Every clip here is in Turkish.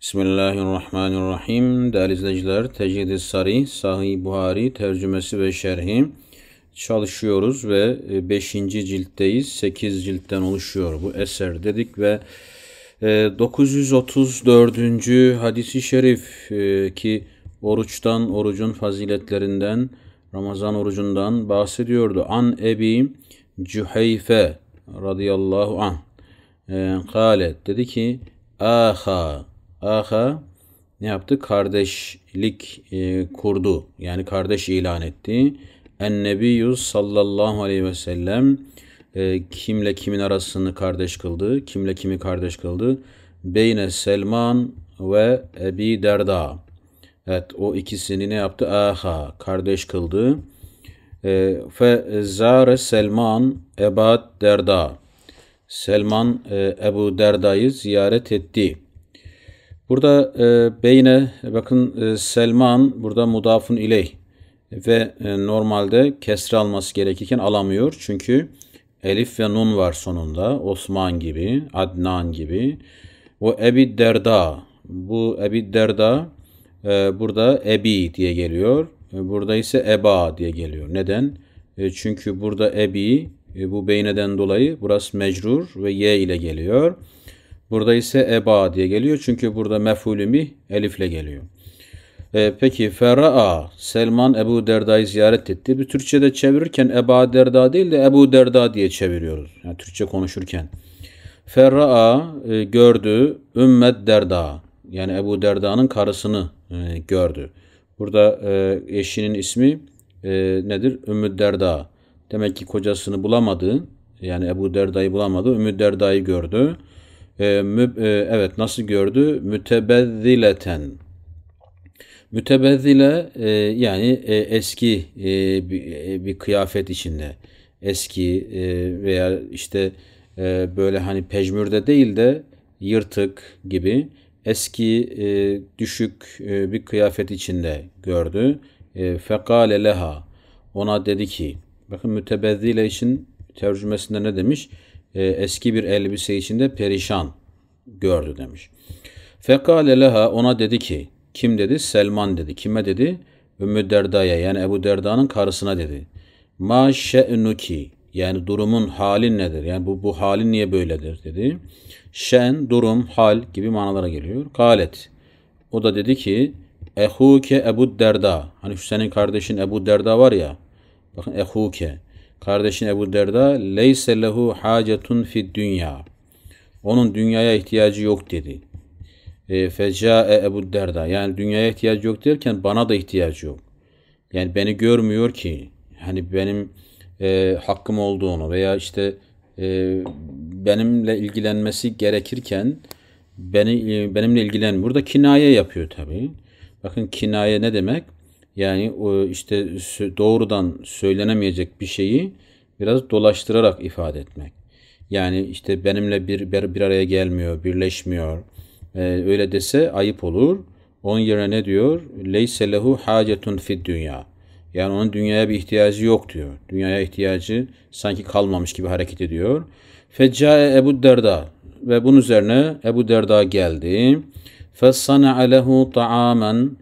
Bismillahirrahmanirrahim. Değerli izleyiciler, Tecrid-i Sari, Sahih Buhari tercümesi ve şerhi çalışıyoruz ve 5. E, ciltteyiz. 8 ciltten oluşuyor bu eser dedik ve 934. E, hadisi şerif e, ki oruçtan, orucun faziletlerinden, Ramazan orucundan bahsediyordu. An Ebi Cüheyfe radıyallahu anh kale dedi ki Aha aha ne yaptı? Kardeşlik e, kurdu. Yani kardeş ilan etti. Ennebiyyü sallallahu aleyhi ve sellem e, kimle kimin arasını kardeş kıldı? Kimle kimi kardeş kıldı? Beyne Selman ve Ebi Derda. Evet o ikisini ne yaptı? Aha kardeş kıldı. E, fe zare Selman Ebat Derda. Selman e, Ebu Derda'yı ziyaret etti. Burada e, beyne bakın e, Selman burada mudafun iley ve e, normalde kesre alması gerekirken alamıyor. Çünkü elif ve nun var sonunda. Osman gibi, Adnan gibi. Ve Ebi Derda. Bu Ebi Derda e, burada Ebi diye geliyor. E, burada ise Eba diye geliyor. Neden? E, çünkü burada Ebi e, bu beyneden dolayı burası mecrur ve ye ile geliyor. Burada ise eba diye geliyor. Çünkü burada mef'ulü elifle geliyor. E, peki Ferra'a Selman Ebu Derda'yı ziyaret etti. Bir Türkçe'de çevirirken Eba Derda değil de Ebu Derda diye çeviriyoruz. Yani Türkçe konuşurken. Ferra'a e, gördü Ümmet Derda. Yani Ebu Derda'nın karısını e, gördü. Burada e, eşinin ismi e, nedir? Ümmet Derda. Demek ki kocasını bulamadı. Yani Ebu Derda'yı bulamadı. Ümmet Derda'yı gördü. Ee, mü, e, evet nasıl gördü? Mütebezzileten. Mütebezzile e, yani e, eski e, bir, e, bir kıyafet içinde. Eski e, veya işte e, böyle hani pejmürde değil de yırtık gibi eski e, düşük e, bir kıyafet içinde gördü. E, fekale leha ona dedi ki bakın mütebezzile için tercümesinde ne demiş? e, eski bir elbise içinde perişan gördü demiş. Fekale leha ona dedi ki kim dedi? Selman dedi. Kime dedi? Ümmü Derda'ya yani Ebu Derda'nın karısına dedi. Ma şe'nuki yani durumun halin nedir? Yani bu, bu halin niye böyledir dedi. Şen, durum, hal gibi manalara geliyor. Kalet. O da dedi ki Ehuke Ebu Derda. Hani şu senin kardeşin Ebu Derda var ya. Bakın Ehuke. Kardeşine Ebu Derda leyse lehu hacetun fid dünya. Onun dünyaya ihtiyacı yok dedi. E, Fecae Ebu Derda. Yani dünyaya ihtiyacı yok derken bana da ihtiyacı yok. Yani beni görmüyor ki. Hani benim e, hakkım olduğunu veya işte e, benimle ilgilenmesi gerekirken beni e, benimle ilgilen burada kinaye yapıyor tabii. Bakın kinaye ne demek? Yani işte doğrudan söylenemeyecek bir şeyi biraz dolaştırarak ifade etmek. Yani işte benimle bir bir araya gelmiyor, birleşmiyor. Ee, öyle dese ayıp olur. Onun yerine ne diyor? Leyse lehu hacetun fid dünya. Yani onun dünyaya bir ihtiyacı yok diyor. Dünyaya ihtiyacı sanki kalmamış gibi hareket ediyor. Feccae Ebu Derda ve bunun üzerine Ebu Derda geldi. Fesana'a lehu ta'amen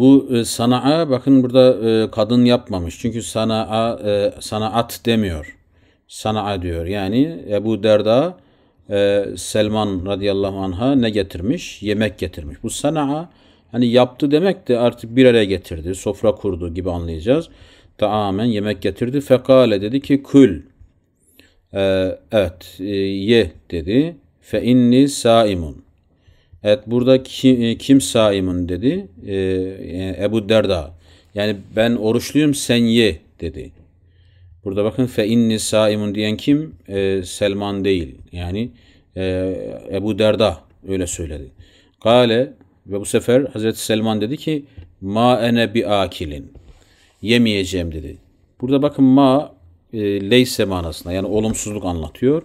bu e, sanaa bakın burada e, kadın yapmamış. Çünkü sanaa e, sanat demiyor. Sanaa diyor. Yani Ebu Derda e, Selman radıyallahu anha ne getirmiş? Yemek getirmiş. Bu sanaa hani yaptı demek de artık bir araya getirdi. Sofra kurdu gibi anlayacağız. Taamen yemek getirdi. Fekale dedi ki kül. E, evet e, ye dedi. Fe inni saimun. Evet burada kim, e, kim saimun dedi? Ee, Ebu Derda. Yani ben oruçluyum sen ye dedi. Burada bakın fe inni saimun diyen kim? Ee, Selman değil. Yani e, Ebu Derda öyle söyledi. Kale ve bu sefer Hazreti Selman dedi ki ma ene bi akilin. Yemeyeceğim dedi. Burada bakın ma e, leyse manasına yani olumsuzluk anlatıyor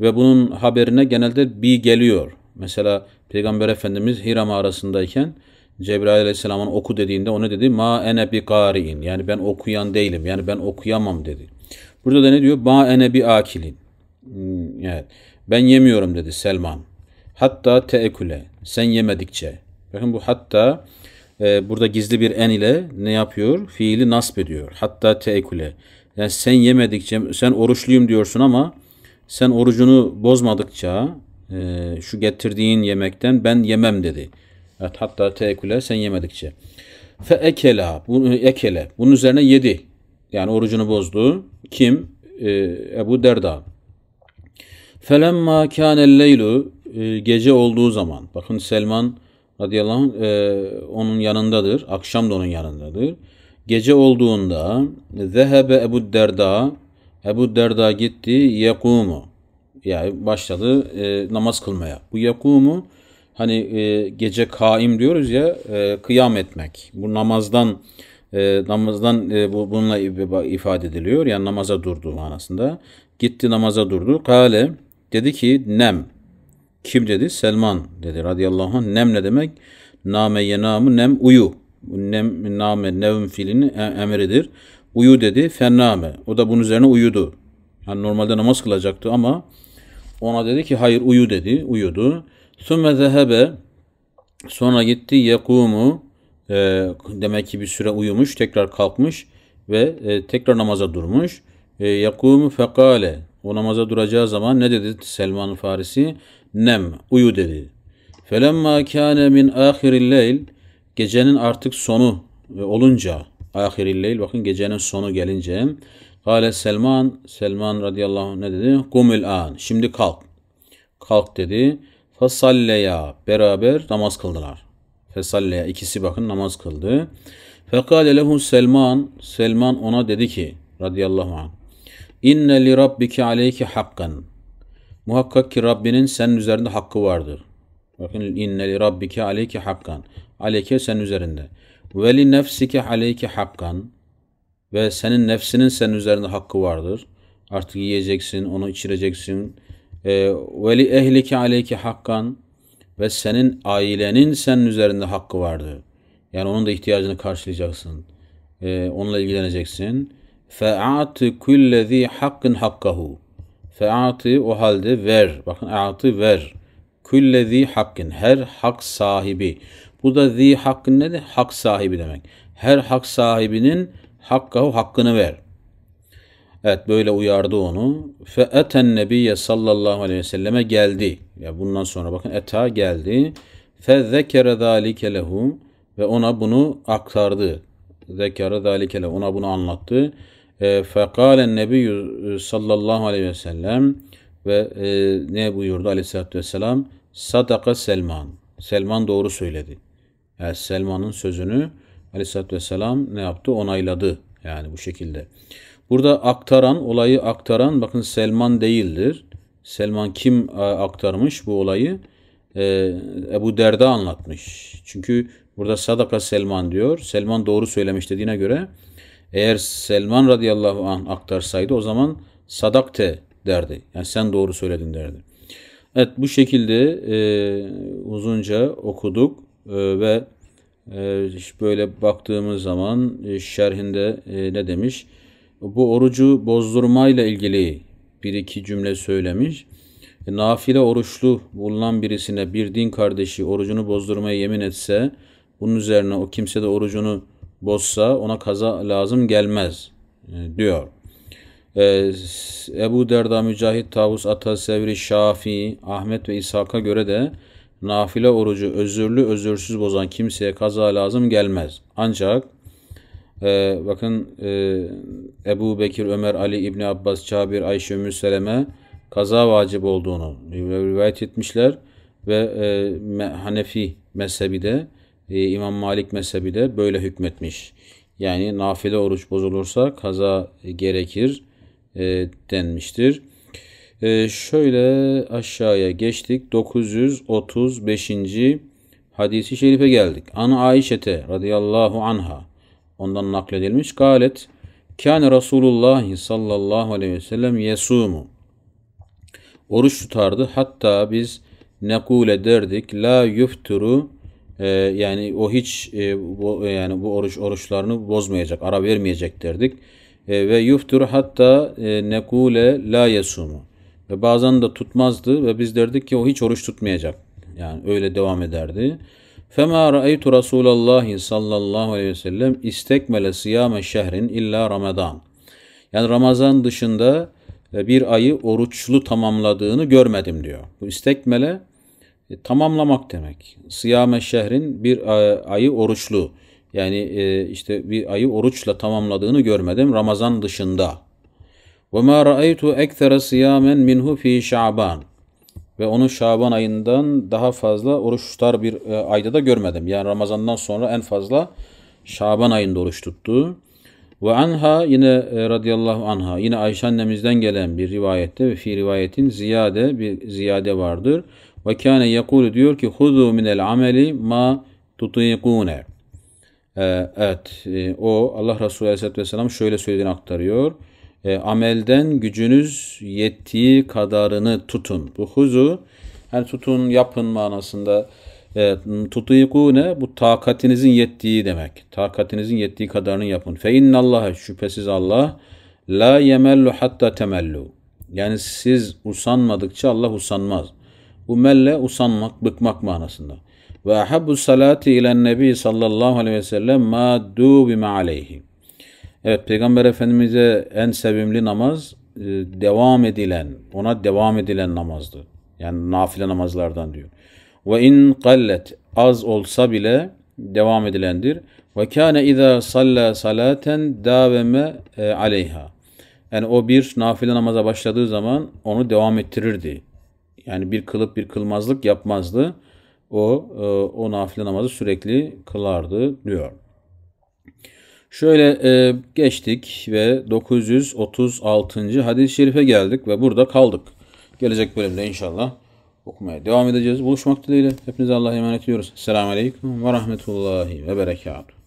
ve bunun haberine genelde bi geliyor. Mesela Peygamber Efendimiz Hira mağarasındayken Cebrail Aleyhisselam'ın oku dediğinde o ne dedi? Ma ene bi kari'in. Yani ben okuyan değilim. Yani ben okuyamam dedi. Burada da ne diyor? Ma ene bi akilin. Hmm, evet. Ben yemiyorum dedi Selman. Hatta teeküle. Sen yemedikçe. Bakın bu hatta e, burada gizli bir en ile ne yapıyor? Fiili nasp ediyor. Hatta teeküle. Yani sen yemedikçe, sen oruçluyum diyorsun ama sen orucunu bozmadıkça ee, şu getirdiğin yemekten ben yemem dedi. Evet, hatta teeküle sen yemedikçe. Fe ekela, bunu, ekele. Bunun üzerine yedi. Yani orucunu bozdu. Kim? E, Ebu Derda. Felemma kâne leylu e, gece olduğu zaman. Bakın Selman radıyallahu anh e, onun yanındadır. Akşam da onun yanındadır. Gece olduğunda zehebe Ebu Derda Ebu Derda gitti yekumu yani başladı e, namaz kılmaya. Bu yakumu hani e, gece kaim diyoruz ya e, kıyam etmek. Bu namazdan e, namazdan e, bu, bununla ifade ediliyor. Yani namaza durdu manasında. Gitti namaza durdu. Kale dedi ki nem. Kim dedi? Selman dedi radıyallahu anh. Nem ne demek? Name yenamı nem uyu. Nem, name nevm filini e, emridir. Uyu dedi fenname. O da bunun üzerine uyudu. Yani normalde namaz kılacaktı ama ona dedi ki hayır uyu dedi. Uyudu. Sümme zehebe sonra gitti yekumu e, demek ki bir süre uyumuş tekrar kalkmış ve e, tekrar namaza durmuş. E, yekumu fekale o namaza duracağı zaman ne dedi Selman Farisi? Nem uyu dedi. Felemma kâne min âhiril gecenin artık sonu e, olunca ahiril bakın gecenin sonu gelince Kale Selman, Selman radıyallahu anh ne dedi? Kumil an, şimdi kalk. Kalk dedi. Fasalleya, beraber namaz kıldılar. Fesalleya, ikisi bakın namaz kıldı. Fekale lehu Selman, Selman ona dedi ki radıyallahu anh. İnne li rabbike aleyke hakkan. Muhakkak ki Rabbinin senin üzerinde hakkı vardır. Bakın inne li rabbike aleyke hakkan. Aleyke senin üzerinde. Ve li nefsike aleyke hakkan. Ve senin nefsinin senin üzerinde hakkı vardır. Artık yiyeceksin, onu içireceksin. Ee, ve li ehlike aleyke hakkan ve senin ailenin senin üzerinde hakkı vardır. Yani onun da ihtiyacını karşılayacaksın. Ee, onunla ilgileneceksin. Fe'ati kullezi hakkın hakkahu. Fe'ati o halde ver. Bakın a'ati ver. Kullezi hakkın. Her hak sahibi. Bu da zi hakkın nedir? Hak sahibi demek. Her hak sahibinin hakkahu hakkını ver. Evet böyle uyardı onu. Fe eten nebiye sallallahu aleyhi ve selleme geldi. Ya bundan sonra bakın eta geldi. Fe zekere zalike lehu ve ona bunu aktardı. Zekere zalike lehu ona bunu anlattı. E, fe kalen nebiyyü sallallahu aleyhi ve sellem ve e, ne buyurdu aleyhissalatü vesselam? Sadaka Selman. Selman doğru söyledi. Yani Selman'ın sözünü Aleyhisselatü Vesselam ne yaptı? Onayladı yani bu şekilde. Burada aktaran, olayı aktaran bakın Selman değildir. Selman kim e, aktarmış bu olayı? Ee, Ebu Derda anlatmış. Çünkü burada sadaka Selman diyor. Selman doğru söylemiş dediğine göre eğer Selman radıyallahu an aktarsaydı o zaman sadakte derdi. Yani sen doğru söyledin derdi. Evet bu şekilde e, uzunca okuduk e, ve ee, böyle baktığımız zaman e, şerhinde e, ne demiş? Bu orucu bozdurmayla ilgili bir iki cümle söylemiş. E, nafile oruçlu bulunan birisine bir din kardeşi orucunu bozdurmaya yemin etse, bunun üzerine o kimse de orucunu bozsa ona kaza lazım gelmez diyor. Ebu Derda, Mücahit, Tavus, Atasevri, Şafii, Ahmet ve İshak'a göre de nafile orucu özürlü özürsüz bozan kimseye kaza lazım gelmez. Ancak e, bakın e, Ebu Bekir, Ömer, Ali, İbni Abbas, Cabir, Ayşe, Ümmü kaza vacip olduğunu rivayet etmişler ve e, me, Hanefi mezhebi de e, İmam Malik mezhebi de böyle hükmetmiş. Yani nafile oruç bozulursa kaza gerekir e, denmiştir. Ee, şöyle aşağıya geçtik. 935. hadisi şerife geldik. An Ayşe'te radıyallahu anha ondan nakledilmiş. Galet Kâne Resulullah sallallahu aleyhi ve sellem Yesûmu. Oruç tutardı. Hatta biz nekule derdik. La yufturu e, yani o hiç e, bu, e, yani bu oruç oruçlarını bozmayacak, ara vermeyecek derdik. E, ve yuftur hatta e, nekule la yesumu. Ve bazen de tutmazdı ve biz derdik ki o hiç oruç tutmayacak. Yani öyle devam ederdi. فَمَا رَأَيْتُ رَسُولَ اللّٰهِ sallallahu aleyhi ve sellem istekmele siyame şehrin illa Ramazan. Yani Ramazan dışında e, bir ayı oruçlu tamamladığını görmedim diyor. Bu istekmele e, tamamlamak demek. Siyame şehrin bir e, ayı oruçlu. Yani işte bir ayı oruçla tamamladığını görmedim Ramazan dışında. وَمَا رَأَيْتُ اَكْثَرَ صِيَامًا مِنْهُ ف۪ي شَعْبَانٍ Ve onu Şaban ayından daha fazla oruç tutar bir e, ayda da görmedim. Yani Ramazan'dan sonra en fazla Şaban ayında oruç tuttu. Ve anha yine e, radıyallahu anha yine Ayşe annemizden gelen bir rivayette ve fi rivayetin ziyade bir ziyade vardır. Ve kâne yekûl diyor ki hudu minel ameli ma tutîkûne. E, evet e, o Allah Resulü Aleyhisselatü Vesselam şöyle söylediğini aktarıyor e, amelden gücünüz yettiği kadarını tutun. Bu huzu yani tutun yapın manasında e, ne? bu takatinizin yettiği demek. Takatinizin yettiği kadarını yapın. Fe innallaha şüphesiz Allah la yemellu hatta temellu. Yani siz usanmadıkça Allah usanmaz. Bu melle usanmak, bıkmak manasında. Ve ahabbu salati ile nebi sallallahu aleyhi ve sellem ma du bima aleyhi. Evet Peygamber Efendimiz'e en sevimli namaz e, devam edilen, ona devam edilen namazdı. Yani nafile namazlardan diyor. Ve in qallet az olsa bile devam edilendir. Ve kâne izâ salla salaten dâveme e, aleyha. Yani o bir nafile namaza başladığı zaman onu devam ettirirdi. Yani bir kılıp bir kılmazlık yapmazdı. O e, o nafile namazı sürekli kılardı diyor. Şöyle e, geçtik ve 936. hadis-i şerife geldik ve burada kaldık. Gelecek bölümde inşallah okumaya devam edeceğiz. Buluşmak dileğiyle. Hepinize Allah'a emanet ediyoruz. Selamun Aleyküm ve Rahmetullahi ve Berekatuhu.